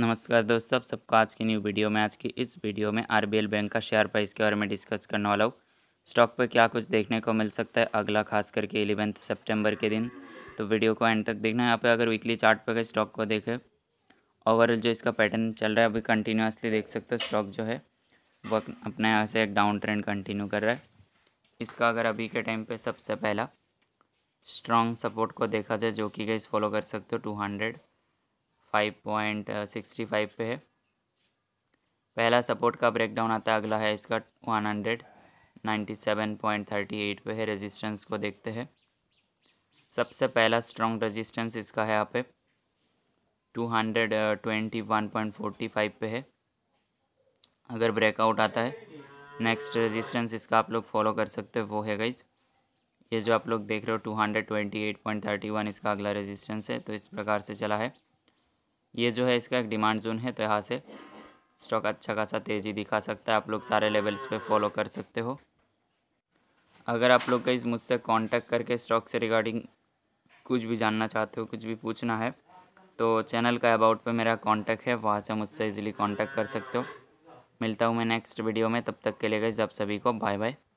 नमस्कार दोस्तों सब सबका आज की न्यू वीडियो में आज की इस वीडियो में आरबीएल बैंक का शेयर प्राइस के बारे में डिस्कस करने वाला हूँ स्टॉक पर क्या कुछ देखने को मिल सकता है अगला खास करके एलेवेंथ सितंबर के दिन तो वीडियो को एंड तक देखना है यहाँ पे अगर वीकली चार्ट पर स्टॉक को देखें ओवरऑल जो इसका पैटर्न चल रहा है अभी कंटिन्यूसली देख सकते हो स्टॉक जो है वो अपने यहाँ से एक डाउन ट्रेंड कंटिन्यू कर रहा है इसका अगर अभी के टाइम पर सबसे पहला स्ट्रॉन्ग सपोर्ट को देखा जाए जो कि गई फॉलो कर सकते हो two hundred five point sixty five पे है पहला सपोर्ट का ब्रेकडाउन आता है अगला है इसका one hundred ninety seven point thirty eight पे है रेजिस्टेंस को देखते हैं सबसे पहला स्ट्रॉन्ग रेजिस्टेंस इसका है यहाँ पे two hundred twenty one point five पे है अगर ब्रेकआउट आता है नेक्स्ट रेजिस्टेंस इसका आप लोग फॉलो कर सकते हो वो है गाइज़ ये जो आप लोग देख रहे हो two hundred twenty eight point thirty one इसका अगला रेजिस्टेंस है तो इस प्रकार से चला है ये जो है इसका एक डिमांड जोन है तो यहाँ से स्टॉक अच्छा खासा तेज़ी दिखा सकता है आप लोग सारे लेवल्स पे फॉलो कर सकते हो अगर आप लोग कहीं मुझसे कांटेक्ट करके स्टॉक से रिगार्डिंग कुछ भी जानना चाहते हो कुछ भी पूछना है तो चैनल का अबाउट पे मेरा कांटेक्ट है वहाँ से मुझसे इजीली कांटेक्ट कर सकते हो मिलता हूँ मैं नेक्स्ट वीडियो में तब तक के लिए गई आप सभी को बाय बाय